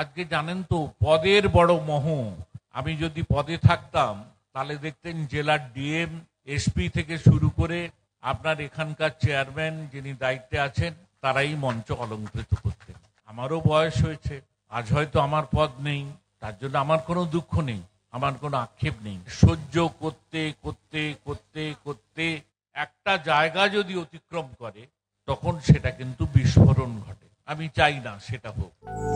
আজকে জানেন তো পদের বড় মহ আমি যদি পদে থাকতাম তাহলে দেখতেন জেলার ডিএম এসপি থেকে শুরু করে আপনার এখানকার চেয়ারম্যান যিনি দায়িত্বে আছেন তারাই মঞ্চ অলঙ্কৃত করতেন আমারও বয়স হয়েছে আজ হয়তো আমার পদ নেই তার জন্য আমার কোনো দুঃখ নেই আমার কোনো আক্ষেপ নেই সহ্য করতে করতে করতে করতে একটা জায়গা যদি অতিক্রম করে তখন সেটা কিন্তু বিস্ফোরণ ঘটে আমি চাই না সেটা হোক